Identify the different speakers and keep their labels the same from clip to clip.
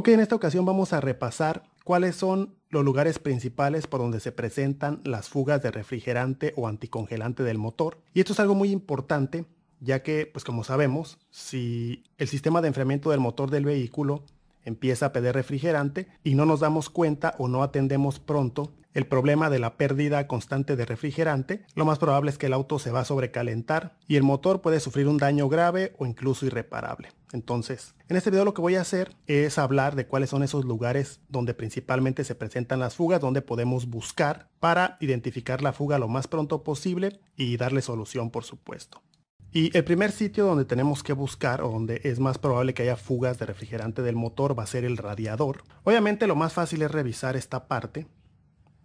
Speaker 1: Ok, en esta ocasión vamos a repasar cuáles son los lugares principales por donde se presentan las fugas de refrigerante o anticongelante del motor. Y esto es algo muy importante, ya que, pues como sabemos, si el sistema de enfriamiento del motor del vehículo empieza a pedir refrigerante y no nos damos cuenta o no atendemos pronto el problema de la pérdida constante de refrigerante, lo más probable es que el auto se va a sobrecalentar y el motor puede sufrir un daño grave o incluso irreparable. Entonces, en este video lo que voy a hacer es hablar de cuáles son esos lugares donde principalmente se presentan las fugas, donde podemos buscar para identificar la fuga lo más pronto posible y darle solución, por supuesto. Y el primer sitio donde tenemos que buscar o donde es más probable que haya fugas de refrigerante del motor va a ser el radiador. Obviamente lo más fácil es revisar esta parte,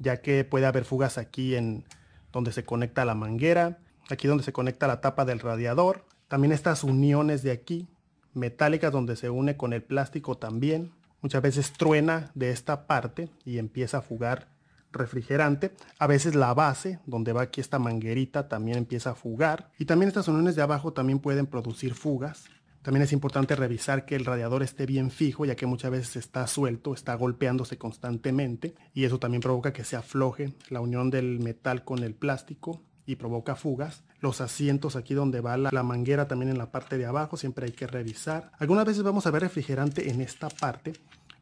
Speaker 1: ya que puede haber fugas aquí en donde se conecta la manguera, aquí donde se conecta la tapa del radiador, también estas uniones de aquí, metálicas donde se une con el plástico también. Muchas veces truena de esta parte y empieza a fugar refrigerante. A veces la base, donde va aquí esta manguerita, también empieza a fugar. Y también estas uniones de abajo también pueden producir fugas. También es importante revisar que el radiador esté bien fijo, ya que muchas veces está suelto, está golpeándose constantemente y eso también provoca que se afloje la unión del metal con el plástico y provoca fugas. Los asientos aquí donde va la, la, manguera también en la parte de abajo, siempre hay que revisar. Algunas veces vamos a ver refrigerante en esta parte,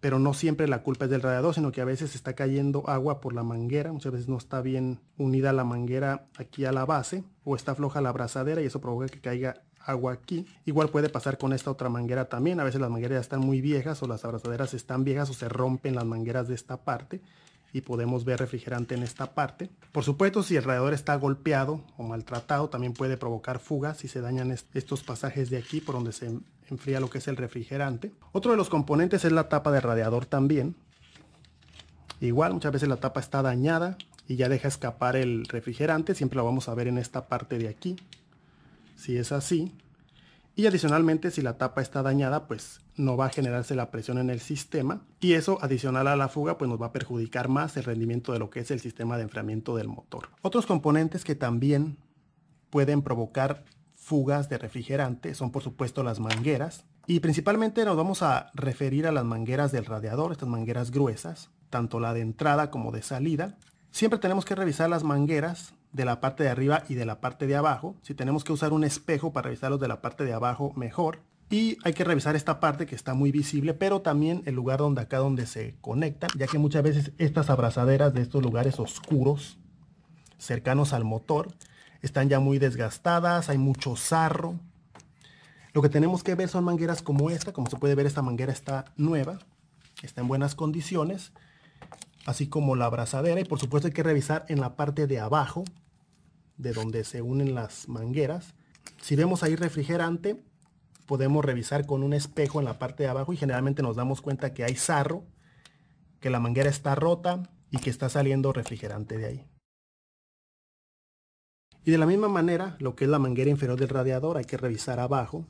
Speaker 1: pero no siempre la culpa es del radiador, sino que a veces está cayendo agua por la manguera, muchas veces no está bien unida la manguera aquí a la base o está floja la abrazadera y eso provoca que caiga agua aquí. Igual puede pasar con esta otra manguera también, a veces las mangueras están muy viejas o las abrazaderas están viejas o se rompen las mangueras de esta parte y podemos ver refrigerante en esta parte. Por supuesto, si el radiador está golpeado o maltratado, también puede provocar fugas si se dañan estos pasajes de aquí por donde se enfría lo que es el refrigerante. Otro de los componentes es la tapa de radiador también. Igual muchas veces la tapa está dañada y ya deja escapar el refrigerante. Siempre lo vamos a ver en esta parte de aquí. Si es así. Y adicionalmente si la tapa está dañada pues no va a generarse la presión en el sistema. Y eso adicional a la fuga pues nos va a perjudicar más el rendimiento de lo que es el sistema de enfriamiento del motor. Otros componentes que también pueden provocar fugas de refrigerante son por supuesto las mangueras. Y principalmente nos vamos a referir a las mangueras del radiador, estas mangueras gruesas, tanto la de entrada como de salida. Siempre tenemos que revisar las mangueras de la parte de arriba y de la parte de abajo. Si tenemos que usar un espejo para revisarlos de la parte de abajo, mejor. Y hay que revisar esta parte que está muy visible, pero también el lugar donde acá donde se conecta ya que muchas veces estas abrazaderas de estos lugares oscuros, cercanos al motor, están ya muy desgastadas, hay mucho sarro. Lo que tenemos que ver son mangueras como esta, como se puede ver esta manguera está nueva, está en buenas condiciones, así como la abrazadera y por supuesto hay que revisar en la parte de abajo, de donde se unen las mangueras. Si vemos ahí refrigerante, podemos revisar con un espejo en la parte de abajo y generalmente nos damos cuenta que hay sarro, que la manguera está rota y que está saliendo refrigerante de ahí. Y de la misma manera, lo que es la manguera inferior del radiador, hay que revisar abajo,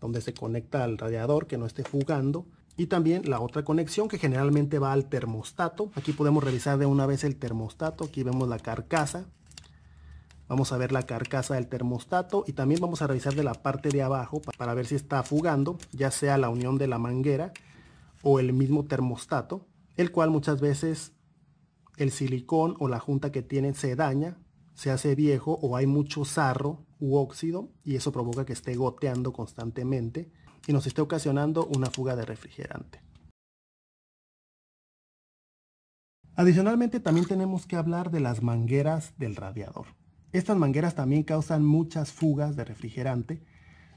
Speaker 1: donde se conecta al radiador, que no esté fugando. Y también la otra conexión que generalmente va al termostato. Aquí podemos revisar de una vez el termostato. Aquí vemos la carcasa. Vamos a ver la carcasa del termostato y también vamos a revisar de la parte de abajo para ver si está fugando, ya sea la unión de la manguera o el mismo termostato, el cual muchas veces el silicón o la junta que tiene se daña se hace viejo o hay mucho sarro u óxido y eso provoca que esté goteando constantemente y nos esté ocasionando una fuga de refrigerante. Adicionalmente también tenemos que hablar de las mangueras del radiador. Estas mangueras también causan muchas fugas de refrigerante,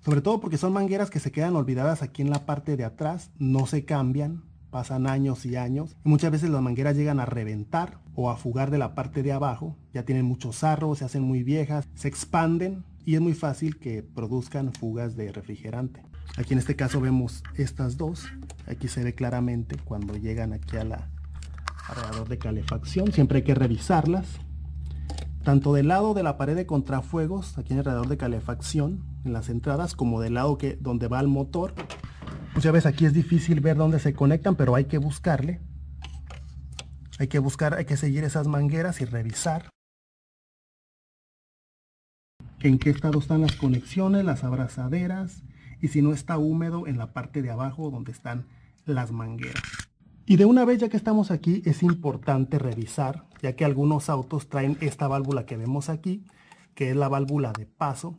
Speaker 1: sobre todo porque son mangueras que se quedan olvidadas aquí en la parte de atrás, no se cambian, pasan años y años y muchas veces las mangueras llegan a reventar o a fugar de la parte de abajo, ya tienen muchos arros se hacen muy viejas, se expanden y es muy fácil que produzcan fugas de refrigerante. Aquí en este caso vemos estas dos, aquí se ve claramente cuando llegan aquí a la alrededor de calefacción, siempre hay que revisarlas tanto del lado de la pared de contrafuegos, aquí en el alrededor de calefacción, en las entradas, como del lado que, donde va el motor, pues ya ves aquí es difícil ver dónde se conectan pero hay que buscarle hay que buscar hay que seguir esas mangueras y revisar en qué estado están las conexiones las abrazaderas y si no está húmedo en la parte de abajo donde están las mangueras y de una vez ya que estamos aquí es importante revisar ya que algunos autos traen esta válvula que vemos aquí que es la válvula de paso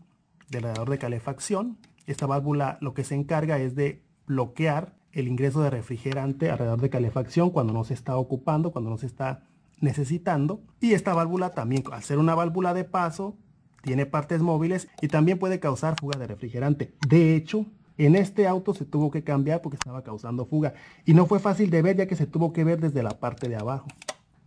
Speaker 1: del radiador de calefacción esta válvula lo que se encarga es de bloquear el ingreso de refrigerante alrededor de calefacción cuando no se está ocupando, cuando no se está necesitando. Y esta válvula también, al ser una válvula de paso, tiene partes móviles y también puede causar fuga de refrigerante. De hecho, en este auto se tuvo que cambiar porque estaba causando fuga y no fue fácil de ver ya que se tuvo que ver desde la parte de abajo.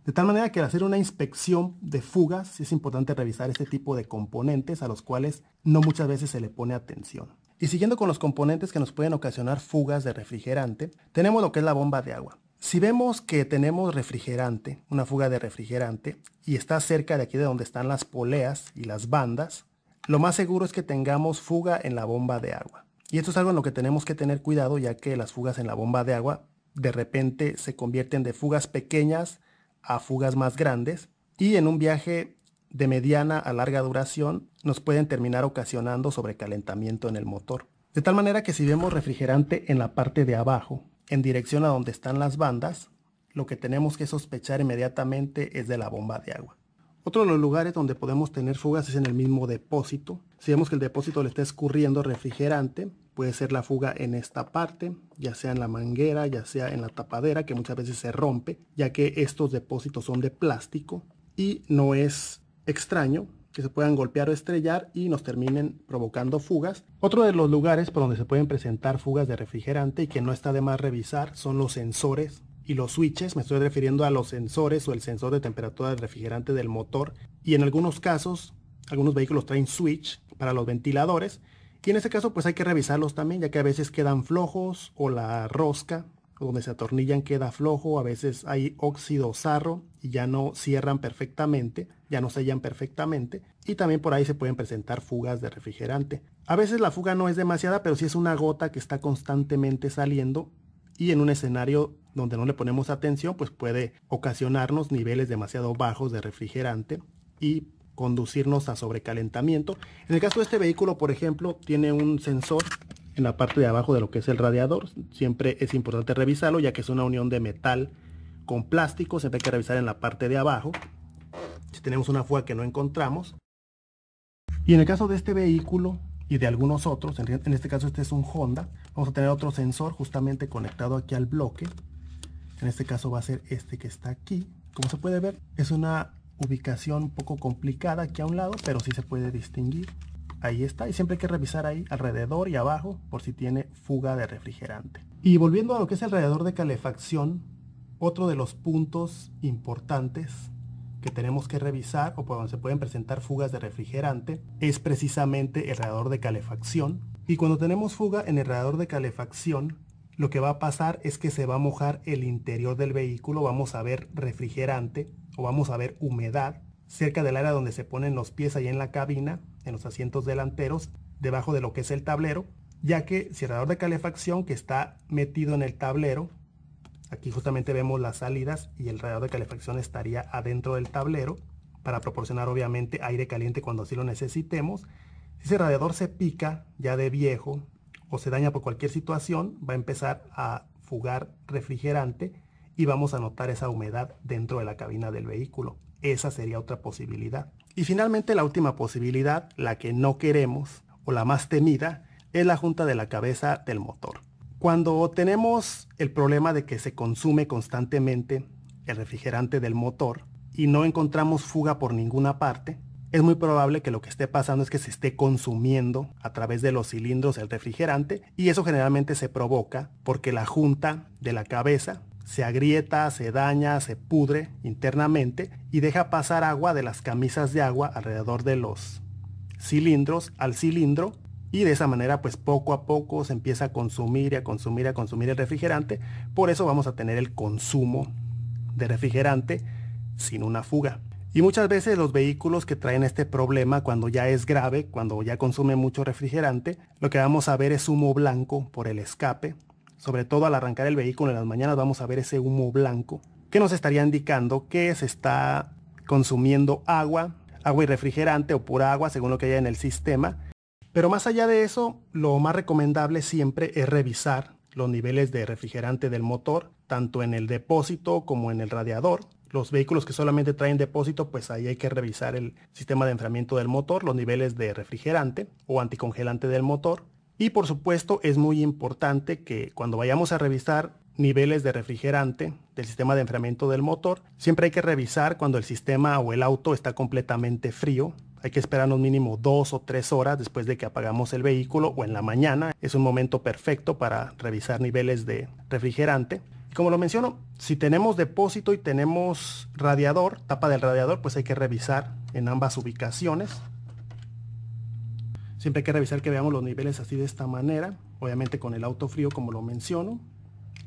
Speaker 1: De tal manera que al hacer una inspección de fugas es importante revisar este tipo de componentes a los cuales no muchas veces se le pone atención. Y siguiendo con los componentes que nos pueden ocasionar fugas de refrigerante, tenemos lo que es la bomba de agua. Si vemos que tenemos refrigerante, una fuga de refrigerante, y está cerca de aquí de donde están las poleas y las bandas, lo más seguro es que tengamos fuga en la bomba de agua. Y esto es algo en lo que tenemos que tener cuidado ya que las fugas en la bomba de agua de repente se convierten de fugas pequeñas a fugas más grandes y en un viaje de mediana a larga duración nos pueden terminar ocasionando sobrecalentamiento en el motor. De tal manera que si vemos refrigerante en la parte de abajo, en dirección a donde están las bandas, lo que tenemos que sospechar inmediatamente es de la bomba de agua. Otro de los lugares donde podemos tener fugas es en el mismo depósito. Si vemos que el depósito le está escurriendo refrigerante, puede ser la fuga en esta parte, ya sea en la manguera, ya sea en la tapadera, que muchas veces se rompe, ya que estos depósitos son de plástico y no es extraño, que se puedan golpear o estrellar y nos terminen provocando fugas. Otro de los lugares por donde se pueden presentar fugas de refrigerante y que no está de más revisar son los sensores y los switches, me estoy refiriendo a los sensores o el sensor de temperatura del refrigerante del motor y en algunos casos algunos vehículos traen switch para los ventiladores y en ese caso pues hay que revisarlos también ya que a veces quedan flojos o la rosca donde se atornillan queda flojo, a veces hay óxido sarro y ya no cierran perfectamente, ya no sellan perfectamente y también por ahí se pueden presentar fugas de refrigerante. A veces la fuga no es demasiada, pero sí es una gota que está constantemente saliendo y en un escenario donde no le ponemos atención, pues puede ocasionarnos niveles demasiado bajos de refrigerante y conducirnos a sobrecalentamiento. En el caso de este vehículo, por ejemplo, tiene un sensor en la parte de abajo de lo que es el radiador. Siempre es importante revisarlo ya que es una unión de metal con plástico. Siempre hay que revisar en la parte de abajo. Si tenemos una fuga que no encontramos. Y en el caso de este vehículo y de algunos otros, en este caso este es un Honda, vamos a tener otro sensor justamente conectado aquí al bloque. En este caso va a ser este que está aquí. Como se puede ver, es una ubicación un poco complicada aquí a un lado, pero sí se puede distinguir ahí está y siempre hay que revisar ahí alrededor y abajo por si tiene fuga de refrigerante. Y volviendo a lo que es alrededor de calefacción, otro de los puntos importantes que tenemos que revisar o por donde se pueden presentar fugas de refrigerante es precisamente el radiador de calefacción. Y cuando tenemos fuga en el radiador de calefacción, lo que va a pasar es que se va a mojar el interior del vehículo, vamos a ver refrigerante o vamos a ver humedad cerca del área donde se ponen los pies ahí en la cabina en los asientos delanteros debajo de lo que es el tablero, ya que el radiador de calefacción que está metido en el tablero, aquí justamente vemos las salidas y el radiador de calefacción estaría adentro del tablero para proporcionar obviamente aire caliente cuando así lo necesitemos. Si ese radiador se pica ya de viejo o se daña por cualquier situación, va a empezar a fugar refrigerante y vamos a notar esa humedad dentro de la cabina del vehículo. Esa sería otra posibilidad. Y finalmente la última posibilidad, la que no queremos o la más temida, es la junta de la cabeza del motor. Cuando tenemos el problema de que se consume constantemente el refrigerante del motor y no encontramos fuga por ninguna parte, es muy probable que lo que esté pasando es que se esté consumiendo a través de los cilindros el refrigerante y eso generalmente se provoca porque la junta de la cabeza se agrieta, se daña, se pudre internamente y deja pasar agua de las camisas de agua alrededor de los cilindros al cilindro y de esa manera pues poco a poco se empieza a consumir y a consumir y a consumir el refrigerante. Por eso vamos a tener el consumo de refrigerante sin una fuga. Y muchas veces los vehículos que traen este problema cuando ya es grave, cuando ya consume mucho refrigerante, lo que vamos a ver es humo blanco por el escape, sobre todo al arrancar el vehículo en las mañanas vamos a ver ese humo blanco que nos estaría indicando que se está consumiendo agua, agua y refrigerante o pura agua según lo que haya en el sistema. Pero más allá de eso, lo más recomendable siempre es revisar los niveles de refrigerante del motor, tanto en el depósito como en el radiador. Los vehículos que solamente traen depósito, pues ahí hay que revisar el sistema de enfriamiento del motor, los niveles de refrigerante o anticongelante del motor y por supuesto es muy importante que cuando vayamos a revisar niveles de refrigerante del sistema de enfriamiento del motor, siempre hay que revisar cuando el sistema o el auto está completamente frío. Hay que esperar un mínimo dos o tres horas después de que apagamos el vehículo o en la mañana. Es un momento perfecto para revisar niveles de refrigerante. Como lo menciono, si tenemos depósito y tenemos radiador, tapa del radiador, pues hay que revisar en ambas ubicaciones Siempre hay que revisar que veamos los niveles así de esta manera, obviamente con el auto frío como lo menciono,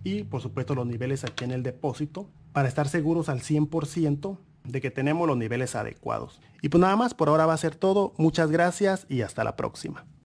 Speaker 1: y por supuesto los niveles aquí en el depósito, para estar seguros al 100% de que tenemos los niveles adecuados. Y pues nada más, por ahora va a ser todo. Muchas gracias y hasta la próxima.